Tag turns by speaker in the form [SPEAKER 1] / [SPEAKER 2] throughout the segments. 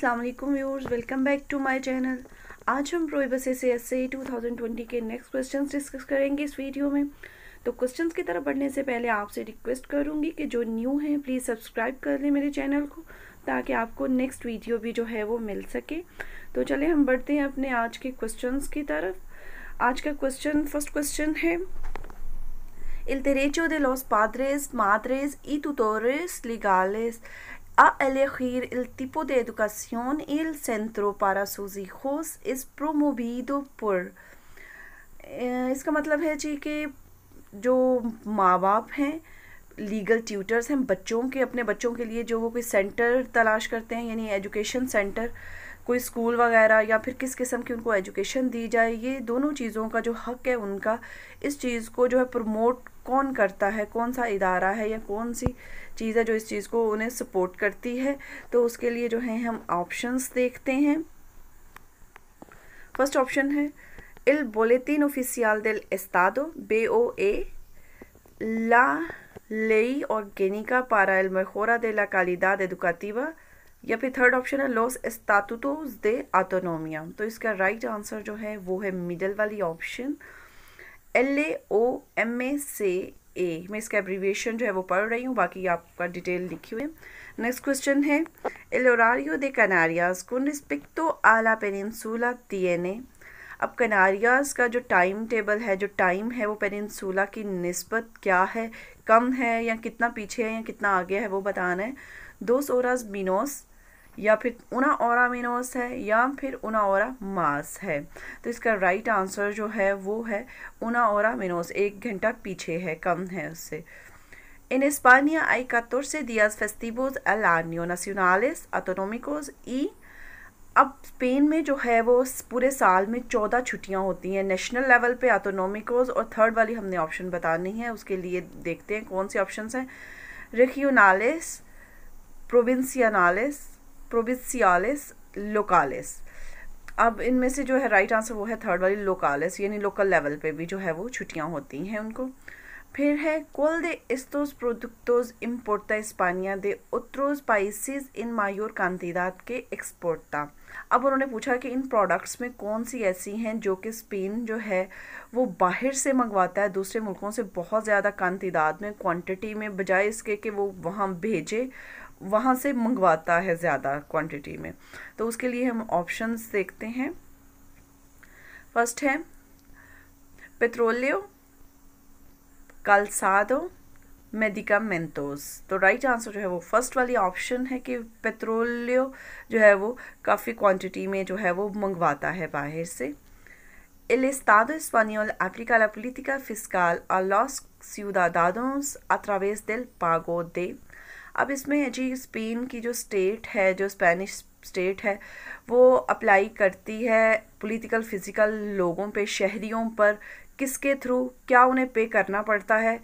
[SPEAKER 1] अस्सलाम वालेकुम viewers welcome back to my channel आज हम प्रोबस एस एस ए टू के नेक्स्ट क्वेश्चंस डिस्कस करेंगे इस वीडियो में तो क्वेश्चंस की तरफ बढ़ने से पहले आपसे रिक्वेस्ट करूंगी कि जो न्यू हैं प्लीज़ सब्सक्राइब कर लें मेरे चैनल को ताकि आपको नेक्स्ट वीडियो भी जो है वो मिल सके तो चले हम बढ़ते हैं अपने आज के क्वेश्चन की तरफ आज का क्वेश्चन फर्स्ट क्वेश्चन है El दे लॉस los padres, madres y A elegir el tipo de educación y el centro para sus hijos es promovido por इसका मतलब है जी कि जो माँ बाप हैं लीगल ट्यूटर्स हैं बच्चों के अपने बच्चों के लिए जो वो कोई सेंटर तलाश करते हैं यानी एजुकेशन सेंटर कोई स्कूल वगैरह या फिर किस किस्म की उनको एजुकेशन दी जाए ये दोनों चीज़ों का जो हक है उनका इस चीज़ को जो है प्रमोट कौन करता है कौन सा इदारा है या कौन सी चीज़ है जो इस चीज़ को उन्हें सपोर्ट करती है तो उसके लिए जो है हम ऑप्शंस देखते हैं फर्स्ट ऑप्शन है इल बोलेटिन ऑफिसियल दिल एस्तादो बे ओ ए ला लेई और गेनिका पारा एल मरखोरा दे ला कालिदाद एडुकातिवा या फिर थर्ड ऑप्शन है लॉस एस्तातुतोज दे आटोनोमिया तो इसका राइट right आंसर जो है वो है मिडल वाली ऑप्शन एल ए ओ एम ए से ए मैं इसका एब्रीविएशन जो है वो पढ़ रही हूँ बाकी आपका डिटेल लिखी हुई है नेक्स्ट क्वेश्चन है एलोरारियो दे कनारियाज कौन रिस्पेक्टो आला पेनिनसूला तीएने अब कनारियाज का जो टाइम टेबल है जो टाइम है वो पेनसूला की नस्बत क्या है कम है या कितना पीछे है या कितना आगे है वो बताना है दो सोराज मिनोस या फिर उना और मिनोस है या फिर उना और मास है तो इसका राइट आंसर जो है वो है उना और मिनोस एक घंटा पीछे है कम है उससे इन स्पानिया आई 14 से festivos फेस्टिवल्स año, नसीनालिस अटोनोमिकोज ई अब स्पेन में जो है वो पूरे साल में चौदह छुट्टियां होती हैं नेशनल लेवल पे ऑटोनोमिकोज और थर्ड वाली हमने ऑप्शन बतानी है उसके लिए देखते हैं कौन से ऑप्शन हैं रिक्यूनालिस प्रोविंसियानालिस प्रोविसियालिस लोकालिस अब इनमें से जो है राइट आंसर वो है थर्ड वाली लोकालिस यानी लोकल लेवल पे भी जो है वो छुट्टियाँ होती हैं उनको फिर है कोल दे इस्तोस productos इम्पोर्टा इस्पानिया दे otros países इन mayor cantidad के एक्सपोर्टा अब उन्होंने पूछा कि इन प्रोडक्ट्स में कौन सी ऐसी हैं जो कि स्पेन जो है वो बाहर से मंगवाता है दूसरे मुल्कों से बहुत ज़्यादा कानतीदाद में क्वांटिटी में बजाय इसके कि वो वहाँ भेजे वहाँ से मंगवाता है ज़्यादा क्वांटिटी में तो उसके लिए हम ऑप्शंस देखते हैं फर्स्ट है पेट्रोलियो कालसादो मेडिकामेंटोस तो राइट आंसर जो है वो फर्स्ट वाली ऑप्शन है कि पेट्रोलियो जो है वो काफ़ी क्वांटिटी में जो है वो मंगवाता है बाहर से El Estado अफ्रीका aplica फिस्काल política fiscal a los ciudadanos a través अब इसमें जी स्पेन की जो स्टेट है जो स्पेनिश स्टेट है वो अप्लाई करती है पॉलिटिकल फिज़िकल लोगों पे शहरियों पर किसके थ्रू क्या उन्हें पे करना पड़ता है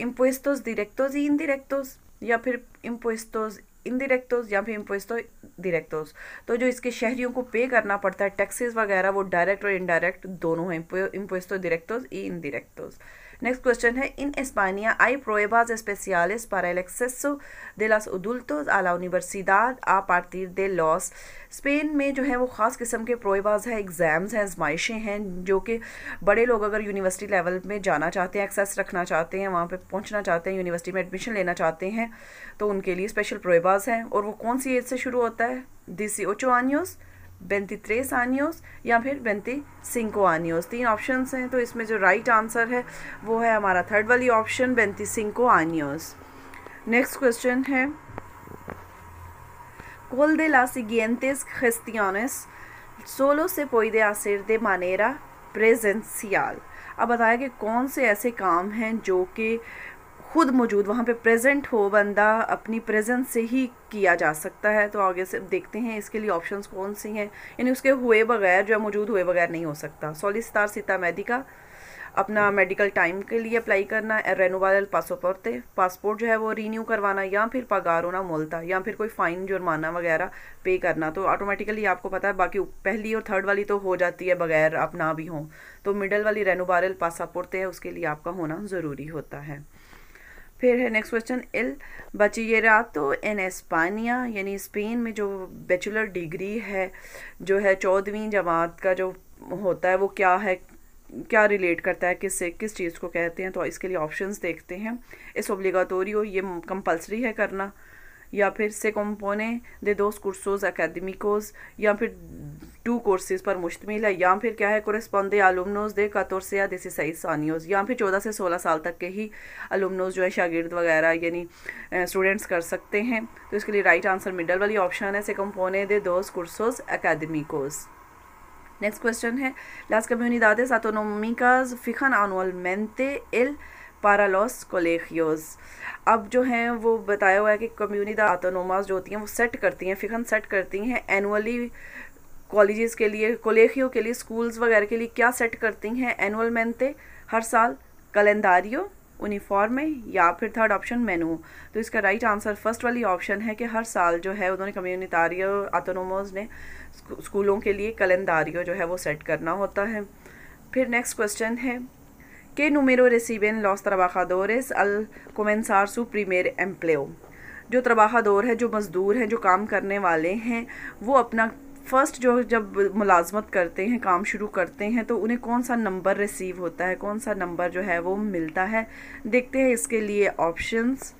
[SPEAKER 1] इम्पोस्तोस डिरेक्टोज डिरेक्टोज या फिर इम्पोस्तोज डिरेक्टोज या फिर इम्पोस्तो डिरेक्टोज तो जो इसके शहरियों को पे करना पड़ता है टैक्सेस वगैरह वो डायरेक्ट और इनडायरेक्ट दोनों हैं इम्पोस्तो डिरेक्टोज इन डिरेक्टोज़ नेक्स्ट क्वेश्चन है इन इस्पानिया आई प्रोएबाज especiales पर एल एक्सेसो दे लास adultos आला यूनिवर्सिदाद आ पार्टी दे लॉस स्पेन में जो है वो ख़ास किस्म के प्रोएबाज है एग्ज़ाम्स हैं आजमाइशें हैं जो कि बड़े लोग अगर यूनिवर्सिटी लेवल में जाना चाहते हैं एक्सेस रखना चाहते हैं वहाँ पर पहुँचना चाहते हैं यूनिवर्सिटी में एडमिशन लेना चाहते हैं तो उनके लिए स्पेशल प्रोएबाज हैं और वो कौन सी एज से शुरू होता है दिस ओचो आनियोज़ बेंतीत्रेस आनियोस या फिर बेंती सिंको आनियोस तीन ऑप्शन हैं तो इसमें जो राइट right आंसर है वो है हमारा थर्ड वाली ऑप्शन बेंती सिंको आनियोस नेक्स्ट क्वेश्चन है cuál de las खिस्तियानस सोलो से पोई दे hacer दे मानेरा प्रेजेंसियाल अब बताया कि कौन से ऐसे काम हैं जो कि खुद मौजूद वहाँ पे प्रेजेंट हो बंदा अपनी प्रेजेंस से ही किया जा सकता है तो आगे से देखते हैं इसके लिए ऑप्शंस कौन सी हैं यानी उसके हुए बगैर जो है मौजूद हुए बगैर नहीं हो सकता सोलिस्तार सीता मेडिका अपना मेडिकल टाइम हम्म। के लिए अप्लाई करना रेनोवाल पासपोर्ट पासपोर्ट जो है वो रीन्यू करवाना या फिर पगार होना मोलता या फिर कोई फ़ाइन जुर्माना वगैरह पे करना तो ऑटोमेटिकली आपको पता है बाकी पहली और थर्ड वाली तो हो जाती है बगैर आप ना भी हों तो मिडल वाली रेनोवाल पासपोर्ट है उसके लिए आपका होना ज़रूरी होता है फिर है नेक्स्ट क्वेश्चन इल तो इन एस्पानिया यानी स्पेन में जो बैचलर डिग्री है जो है चौदहवीं जमात का जो होता है वो क्या है क्या रिलेट करता है किससे किस चीज़ को कहते हैं तो इसके लिए ऑप्शंस देखते हैं इस हो ये कंपलसरी है करना या फिर से कंपोने दे दो cursos académicos या फिर टू कोर्सेज़ पर मुश्तमिल है या फिर क्या है कोरस्पॉन्डे आलमनोज दे कतौर से या दिस सही सानियोज या फिर चौदह से सोलह साल तक के ही आलमनोज जो है शागिर्द वगैरह यानी स्टूडेंट्स कर सकते हैं तो इसके लिए राइट आंसर मिडल वाली ऑप्शन है से कंपोने दे दो कुर्सोज एकेडमिकोज़ नेक्स्ट क्वेश्चन है लास्ट कम्यूनिदादेस अतोनोमिकाज फिखन आनुअल मेंते इल पारा लॉस कोलेजियोस अब जो हैं वो बताया हुआ है कि कम्युनिटी आतोनोमास जो होती हैं वो सेट करती हैं फ़िकन सेट करती हैं एनुअली कॉलेजेस के लिए कोलेजियो के लिए स्कूल्स वगैरह के लिए क्या सेट करती हैं एनुअल मेनते हर साल कलेंदारियो यूनिफॉर्म में या फिर थर्ड ऑप्शन मेनू तो इसका राइट आंसर फर्स्ट वाली ऑप्शन है कि हर साल जो है उन्होंने कम्युनिटारियो आटोनोमोज ने स्कूलों के लिए कलेंदारियो जो है वो सेट करना होता है फिर नेक्स्ट क्वेश्चन है ¿Qué número reciben los trabajadores al comenzar su primer empleo जो trabajador है जो मज़दूर हैं जो काम करने वाले हैं वो अपना फ़र्स्ट जो जब मुलाजमत करते हैं काम शुरू करते हैं तो उन्हें कौन सा नंबर रिसीव होता है कौन सा नंबर जो है वो मिलता है देखते हैं इसके लिए ऑप्शंस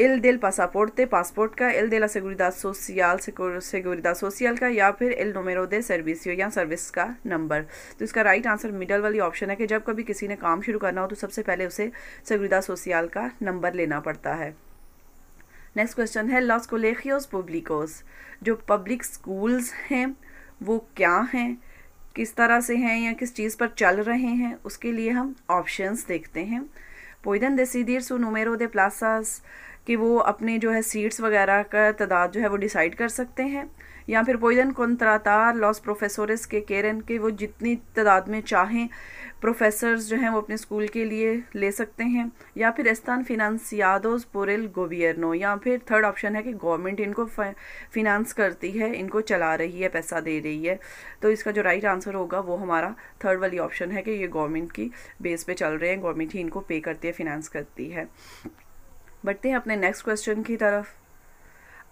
[SPEAKER 1] इल दिल पासापोर्ट पासपोर्ट का इल दिल seguridad social seguridad social का या फिर इल नोमेरो दे सर्विसियो या सर्विस का नंबर तो इसका राइट आंसर मिडल वाली ऑप्शन है कि जब कभी किसी ने काम शुरू करना हो तो सबसे पहले उसे seguridad social का नंबर लेना पड़ता है नेक्स्ट क्वेश्चन है लॉस कोलेखियोस पब्लिकोस जो पब्लिक स्कूल्स हैं वो क्या हैं किस तरह से हैं या किस चीज़ पर चल रहे हैं उसके लिए हम ऑप्शंस देखते हैं Pueden decidir su número दे प्लासास कि वो अपने जो है सीट्स वगैरह का तादाद जो है वो डिसाइड कर सकते हैं या फिर पोइजन कंत्रातार लॉस प्रोफेसोरस के केरन के वो जितनी तादाद में चाहें प्रोफेसर्स जो हैं वो अपने स्कूल के लिए ले सकते हैं या फिर एस्तान फिनंसियादोज पोरेल गोवियरनो या फिर थर्ड ऑप्शन है कि गवर्नमेंट इनको फिनंस करती है इनको चला रही है पैसा दे रही है तो इसका जो राइट आंसर होगा वो हमारा थर्ड वाली ऑप्शन है कि ये गवर्नमेंट की बेस पे चल रहे हैं गवर्नमेंट ही इनको पे करती है फिनांस करती है बढ़ते हैं अपने नेक्स्ट क्वेश्चन की तरफ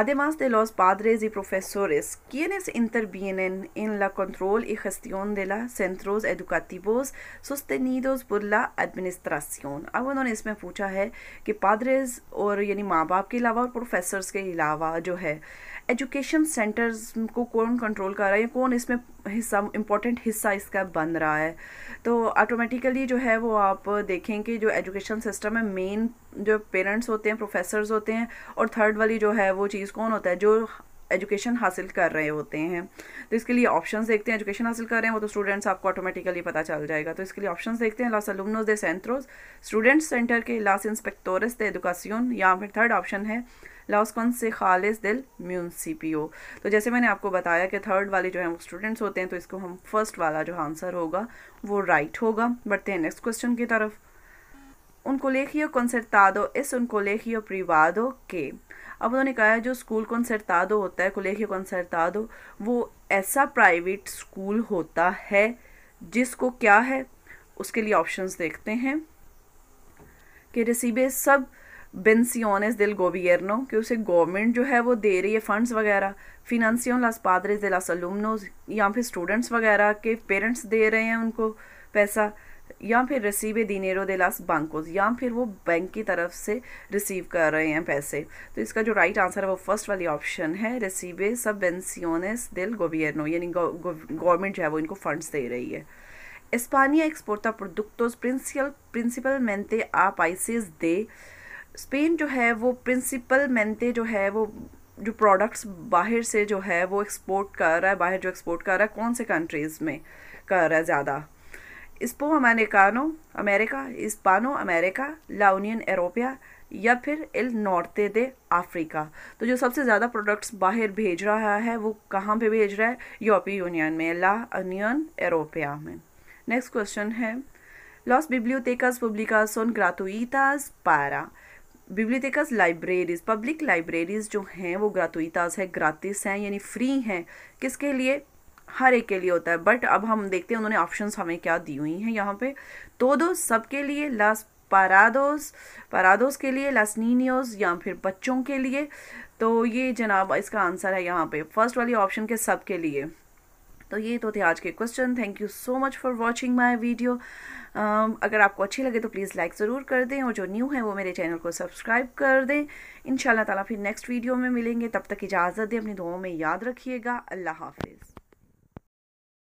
[SPEAKER 1] Además de los padres y profesores, quienes intervienen en la control y gestión de los centros educativos sostenidos por la administración. अब उन्होंने इसमें पूछा है कि padres और यानी माँ बाप के अलावा और प्रोफेसर्स के अलावा जो है एजुकेशन सेंटर्स को कौन कंट्रोल कर रहा है या कौन इसमें हिस्सा इम्पोर्टेंट हिस्सा इसका बन रहा है तो ऑटोमेटिकली जो है वो आप देखें कि जो एजुकेशन सिस्टम है मेन जो पेरेंट्स होते हैं प्रोफेसर्स होते हैं और थर्ड वाली जो है वो चीज़ कौन होता है जो एजुकेशन हासिल कर रहे होते हैं तो इसके लिए ऑप्शंस देखते हैं एजुकेशन हासिल कर रहे हैं वो तो स्टूडेंट्स आपको ऑटोमेटिकली पता चल जाएगा तो इसके लिए ऑप्शंस देखते हैं लास अलुमनोज दे सेंट्रोज स्टूडेंट्स सेंटर के लास इंस्पेक्टोरस दे एजुकासियन या फिर थर्ड ऑप्शन है लाउस कौन से खालिस दिल म्यूनसिपियो तो जैसे मैंने आपको बताया कि थर्ड वाले जो है वो स्टूडेंट्स होते हैं तो इसको हम फर्स्ट वाला जो आंसर होगा वो राइट होगा बढ़ते हैं नेक्स्ट क्वेश्चन की तरफ un colegio तादो इस उनको लेखियो प्रिवादो के अब उन्होंने कहा है जो स्कूल कॉन्सर्टादो होता है कुलेखी कॉन्सर्टादो वो ऐसा प्राइवेट स्कूल होता है जिसको क्या है उसके लिए ऑप्शंस देखते हैं कि रसीबे सब बेंसियोनेस दिल गोबियरनो कि उसे गवर्नमेंट जो है वो दे रही है फंड्स वगैरह फिनंसियों लास पादरे दिलास अलूमनोज या फिर स्टूडेंट्स वगैरह के पेरेंट्स दे रहे हैं उनको पैसा या फिर रिसीवे दिनेरो दे लास बांकोस या फिर वो बैंक की तरफ से रिसीव कर रहे हैं पैसे तो इसका जो राइट आंसर है वो फर्स्ट वाली ऑप्शन है रिसीवे सबवेंसियोनेस दिल गोबियरनो यानी गवर्नमेंट जो है वो इनको फंड्स दे रही है España प्रिंसियल प्रिंसिपल मैंते आप आइसिस दे स्पेन जो है वो प्रिंसिपल मैंते जो है वो जो प्रोडक्ट्स बाहर से जो है वो एक्सपोर्ट कर रहा है बाहर जो एक्सपोर्ट कर रहा है कौन से कंट्रीज़ में कर रहा है ज़्यादा इस्पो अमेरिकानो अमेरिका इस्पानो अमेरिका ला यूनियन एरोपिया या फिर एल नॉर्थे दे अफ्रीका तो जो सबसे ज़्यादा प्रोडक्ट्स बाहर भेज रहा है वो कहाँ पे भेज रहा है यूरोपीय यूनियन में ला यूनियन एरोपिया में नेक्स्ट क्वेश्चन है लॉस बिब्लियोथेकास पब्लिकास सोन ग्रातुइतास पारा बिब्लियोथेकास लाइब्रेरीज पब्लिक लाइब्रेरीज जो हैं वो ग्रातुईताज है ग्रातिस हैं यानी फ्री हैं किसके लिए हर एक के लिए होता है बट अब हम देखते हैं उन्होंने ऑप्शंस हमें क्या दी हुई हैं यहाँ पे तो दो सबके लिए लास पारादोस पारादोस के लिए लासनीनियोस या फिर बच्चों के लिए तो ये जनाब इसका आंसर है यहाँ पे फर्स्ट वाली ऑप्शन के सब के लिए तो ये तो थे आज के question thank you so much for watching my video अगर आपको अच्छी लगे तो प्लीज़ लाइक ज़रूर कर दें और जो न्यू है वो मेरे चैनल को सब्सक्राइब कर दें इन ताला फिर नेक्स्ट वीडियो में मिलेंगे तब तक इजाज़त दें अपनी दुआओं में याद रखिएगा अल्लाह हाफिज़